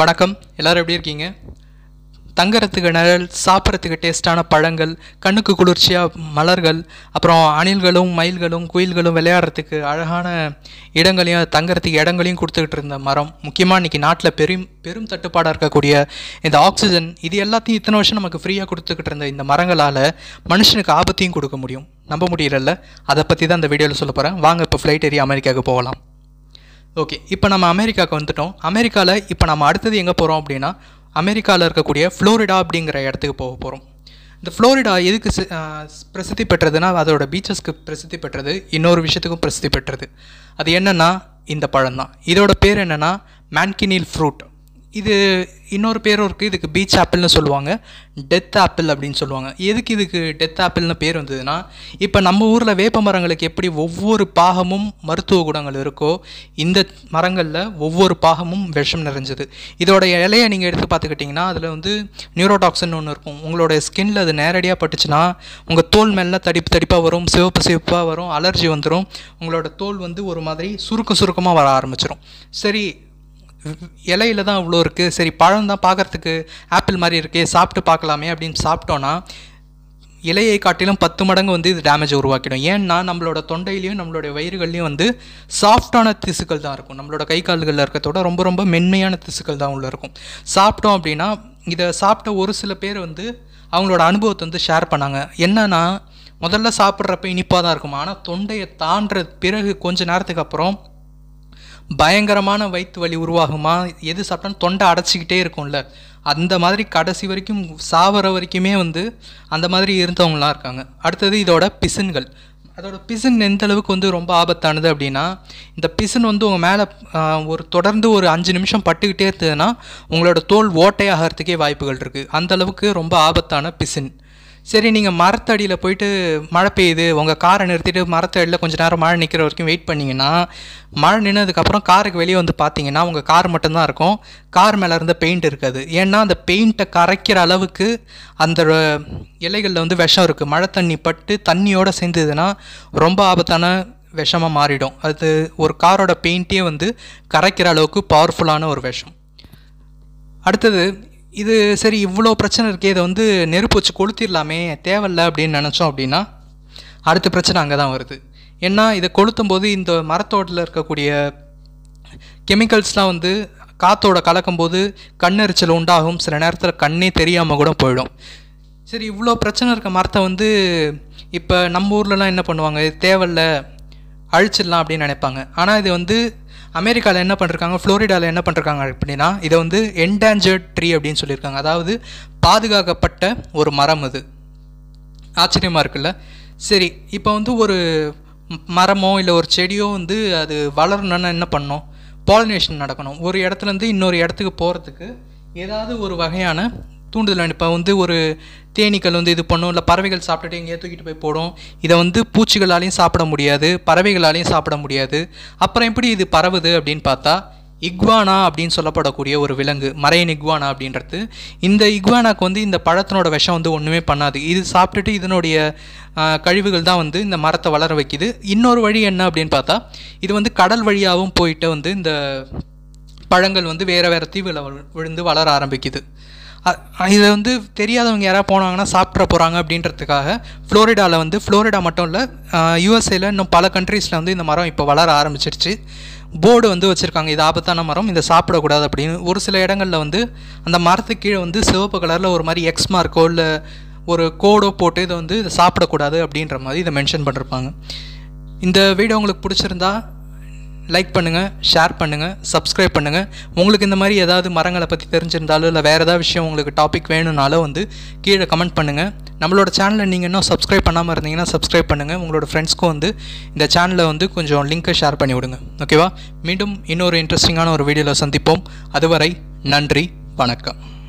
வணக்கம் எல்லோரும் எப்படி இருக்கீங்க தங்கறத்துக்கு நிழல் சாப்பிட்றதுக்கு டேஸ்ட்டான பழங்கள் கண்ணுக்கு குளிர்ச்சியாக மலர்கள் அப்புறம் அணில்களும் மயில்களும் குயில்களும் விளையாடுறதுக்கு அழகான இடங்களையும் தங்கறதுக்கு இடங்களையும் கொடுத்துக்கிட்டு இருந்த மரம் முக்கியமாக இன்றைக்கி நாட்டில் பெரும் பெரும் தட்டுப்பாடாக இருக்கக்கூடிய இந்த ஆக்சிஜன் இது எல்லாத்தையும் இத்தனை வருஷம் நமக்கு ஃப்ரீயாக கொடுத்துக்கிட்டு இருந்த இந்த மரங்களால் மனுஷனுக்கு ஆபத்தையும் கொடுக்க முடியும் நம்ப முடியல அதை பற்றி தான் இந்த வீடியோவில் சொல்ல போகிறேன் வாங்க இப்போ ஃப்ளைட் ஏறி அமெரிக்காவுக்கு போகலாம் ஓகே இப்போ நம்ம அமெரிக்காவுக்கு வந்துட்டோம் அமெரிக்காவில் இப்போ நம்ம அடுத்தது எங்கே போகிறோம் அப்படின்னா அமெரிக்காவில் இருக்கக்கூடிய ஃப்ளோரிடா அப்படிங்கிற இடத்துக்கு போக போகிறோம் இந்த ஃப்ளோரிடா எதுக்கு பிரசித்தி பெற்றதுன்னா அதோட பீச்சஸ்க்கு பிரசித்தி பெற்றது இன்னொரு விஷயத்துக்கும் பிரசித்தி பெற்றது அது என்னென்னா இந்த பழம் தான் இதோட பேர் என்னென்னா மேன்கினில் ஃப்ரூட் இது இன்னொரு பேரும் இருக்குது இதுக்கு பீச் ஆப்பிள்னு சொல்லுவாங்க டெத் ஆப்பிள் அப்படின்னு சொல்லுவாங்க எதுக்கு இதுக்கு டெத் ஆப்பிள்னு பேர் வந்ததுன்னா இப்போ நம்ம ஊரில் வேப்ப மரங்களுக்கு எப்படி ஒவ்வொரு பாகமும் மருத்துவ குணங்கள் இருக்கோ இந்த மரங்களில் ஒவ்வொரு பாகமும் விஷம் நிறைஞ்சது இதோடைய இலையை நீங்கள் எடுத்து பார்த்துக்கிட்டிங்கன்னா அதில் வந்து நியூரோடாக்சின்னு ஒன்று இருக்கும் உங்களோட ஸ்கின்னில் அது நேரடியாக பட்டுச்சுன்னா உங்கள் தோல் மேலே தடிப்பு தடிப்பாக வரும் சிவப்பு சிவப்பாக வரும் அலர்ஜி வந்துடும் உங்களோட தோல் வந்து ஒரு மாதிரி சுருக்க சுருக்கமாக வர ஆரம்பிச்சிடும் சரி இலையில தான் அவ்வளோ இருக்குது சரி பழம் தான் பார்க்குறதுக்கு ஆப்பிள் மாதிரி இருக்கே சாப்பிட்டு பார்க்கலாமே அப்படின்னு சாப்பிட்டோன்னா இலையை காட்டிலும் பத்து மடங்கு வந்து இது டேமேஜ் உருவாக்கிடும் ஏன்னா நம்மளோட தொண்டையிலையும் நம்மளோட வயிறுகள்லையும் வந்து சாஃப்டான திசுக்கள் தான் இருக்கும் நம்மளோட கை கால்களில் இருக்கிறதோட ரொம்ப ரொம்ப மென்மையான திசுக்கள் தான் உள்ளே இருக்கும் சாப்பிட்டோம் அப்படின்னா இதை சாப்பிட்ட ஒரு சில பேர் வந்து அவங்களோட அனுபவத்தை வந்து ஷேர் பண்ணாங்க என்னென்னா முதல்ல சாப்பிட்றப்ப இனிப்பாக தான் இருக்கும் ஆனால் தொண்டையை தாண்டுற பிறகு கொஞ்ச நேரத்துக்கு அப்புறம் பயங்கரமான வயிற்று வலி உருவாகுமா எது சாப்பிட்டாலும் தொண்டை அடைச்சிக்கிட்டே இருக்கும்ல அந்த மாதிரி கடைசி வரைக்கும் சாவர வரைக்குமே வந்து அந்த மாதிரி இருந்தவங்களாம் இருக்காங்க அடுத்தது இதோட பிசின்கள் அதோட பிசின் எந்த அளவுக்கு வந்து ரொம்ப ஆபத்தானது அப்படின்னா இந்த பிசின் வந்து உங்கள் மேலே ஒரு தொடர்ந்து ஒரு அஞ்சு நிமிஷம் பட்டுக்கிட்டே இருந்ததுன்னா உங்களோட தோல் ஓட்டையாகிறதுக்கே வாய்ப்புகள் இருக்குது அந்தளவுக்கு ரொம்ப ஆபத்தான பிசின் சரி நீங்கள் மரத்தடியில் போயிட்டு மழை பெய்யுது உங்கள் காரை நிறுத்திட்டு மரத்தடியில் கொஞ்சம் நேரம் மழை நிற்கிற வரைக்கும் வெயிட் பண்ணிங்கன்னா மழை நின்னதுக்கப்புறம் காருக்கு வெளியே வந்து பார்த்தீங்கன்னா உங்கள் கார் மட்டும்தான் இருக்கும் கார் மேலே இருந்த பெயிண்ட் இருக்காது ஏன்னா அந்த பெயிண்ட்டை கரைக்கிற அளவுக்கு அந்த இலைகளில் வந்து விஷம் இருக்குது மழை தண்ணி பட்டு தண்ணியோடு சேர்ந்ததுன்னா ரொம்ப ஆபத்தான விஷமாக மாறிடும் அது ஒரு காரோட பெயிண்ட்டே வந்து கரைக்கிற அளவுக்கு பவர்ஃபுல்லான ஒரு விஷம் அடுத்தது இது சரி இவ்வளோ பிரச்சனை இருக்கே இதை வந்து நெருப்பு வச்சு கொளுத்திடலாமே தேவையில்ல அப்படின்னு நினச்சோம் அப்படின்னா அடுத்த பிரச்சனை அங்கே தான் வருது ஏன்னா இதை கொளுத்தும் போது இந்த மரத்தோட்டில் இருக்கக்கூடிய கெமிக்கல்ஸ்லாம் வந்து காற்றோட கலக்கும்போது கண்ணெரிச்சல் உண்டாகும் சில நேரத்தில் கண்ணே தெரியாமல் கூட போயிடும் சரி இவ்வளோ பிரச்சனை இருக்க மரத்தை வந்து இப்போ நம்ம ஊர்லலாம் என்ன பண்ணுவாங்க தேவையில்லை அழிச்சிடலாம் அப்படின்னு நினைப்பாங்க ஆனால் இது வந்து அமெரிக்காவில் என்ன பண்ணிருக்காங்க ஃப்ளோரிடாவில் என்ன பண்ணிருக்காங்க அப்படின்னா இதை வந்து என்டேஞ்சர்ட் ட்ரீ அப்படின்னு சொல்லியிருக்காங்க அதாவது பாதுகாக்கப்பட்ட ஒரு மரம் அது ஆச்சரியமாக இருக்குல்ல சரி இப்போ வந்து ஒரு மரமோ இல்லை ஒரு செடியோ வந்து அது வளரணும்னா என்ன பண்ணணும் பாலினேஷன் நடக்கணும் ஒரு இடத்துலேருந்து இன்னொரு இடத்துக்கு போகிறதுக்கு ஏதாவது ஒரு வகையான தூண்டுதல் வேணும் இப்போ வந்து ஒரு தேனீக்கள் வந்து இது பண்ணும் இல்லை பறவைகள் சாப்பிட்டுட்டு எங்கேயே தூக்கிட்டு போய் போடும் இதை வந்து பூச்சிகளாலையும் சாப்பிட முடியாது பறவைகளாலையும் சாப்பிட முடியாது அப்புறம் எப்படி இது பரவுது அப்படின்னு பார்த்தா இக்வானா அப்படின்னு சொல்லப்படக்கூடிய ஒரு விலங்கு மரையன் இக்வானா அப்படின்றது இந்த இக்வானாக்கு வந்து இந்த பழத்தினோட விஷம் வந்து ஒன்றுமே பண்ணாது இது சாப்பிட்டுட்டு இதனுடைய கழிவுகள் தான் வந்து இந்த மரத்தை வளர வைக்கிது இன்னொரு வழி என்ன அப்படின்னு பார்த்தா இது வந்து கடல் வழியாகவும் போயிட்டு வந்து இந்த பழங்கள் வந்து வேறு வேறு தீவில் விழுந்து வளர ஆரம்பிக்குது இதை வந்து தெரியாதவங்க யாராவது போனாங்கன்னா சாப்பிட்ற போகிறாங்க அப்படின்றதுக்காக ஃப்ளோரிடாவில் வந்து ஃப்ளோரிடா மட்டும் இல்லை யூஎஸ்ஏல இன்னும் பல கண்ட்ரீஸில் வந்து இந்த மரம் இப்போ வளர ஆரம்பிச்சிருச்சு போர்டு வந்து வச்சுருக்காங்க இது ஆபத்தான மரம் இதை சாப்பிடக்கூடாது அப்படின்னு ஒரு சில இடங்களில் வந்து அந்த மரத்துக்கு கீழே வந்து சிவப்பு கலரில் ஒரு மாதிரி எக்ஸ் மார்க்கோ இல்லை ஒரு கோடோ போட்டு இதை வந்து இதை சாப்பிடக்கூடாது அப்படின்ற மாதிரி இதை மென்ஷன் பண்ணியிருப்பாங்க இந்த வீடியோ உங்களுக்கு பிடிச்சிருந்தா லைக் பண்ணுங்கள் ஷேர் பண்ணுங்கள் சப்ஸ்கிரைப் பண்ணுங்கள் உங்களுக்கு இந்த மாதிரி ஏதாவது மரங்களை பற்றி தெரிஞ்சிருந்தாலும் இல்லை வேறு ஏதாவது விஷயம் உங்களுக்கு டாபிக் வேணும்னாலோ வந்து கீழே கமெண்ட் பண்ணுங்கள் நம்மளோட சேனலை நீங்கள் இன்னும் சப்ஸ்கிரைப் பண்ணாமல் இருந்தீங்கன்னா சப்ஸ்கிரைப் பண்ணுங்கள் உங்களோட ஃப்ரெண்ட்ஸ்க்கும் வந்து இந்த சேனலை வந்து கொஞ்சம் லிங்க்கை ஷேர் பண்ணி விடுங்க ஓகேவா மீண்டும் இன்னொரு இன்ட்ரெஸ்டிங்கான ஒரு வீடியோவில் சந்திப்போம் அதுவரை நன்றி வணக்கம்